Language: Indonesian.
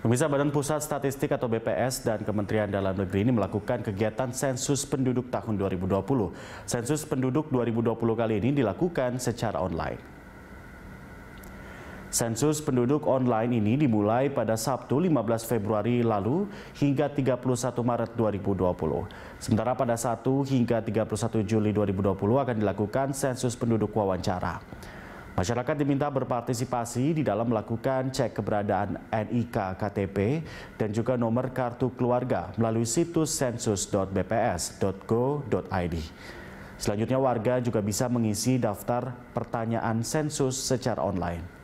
Pemirsa Badan Pusat Statistik atau BPS dan Kementerian Dalam Negeri ini melakukan kegiatan sensus penduduk tahun 2020. Sensus penduduk 2020 kali ini dilakukan secara online. Sensus penduduk online ini dimulai pada Sabtu 15 Februari lalu hingga 31 Maret 2020. Sementara pada 1 hingga 31 Juli 2020 akan dilakukan sensus penduduk wawancara. Masyarakat diminta berpartisipasi di dalam melakukan cek keberadaan NIK KTP dan juga nomor kartu keluarga melalui situs sensus.bps.go.id. Selanjutnya warga juga bisa mengisi daftar pertanyaan sensus secara online.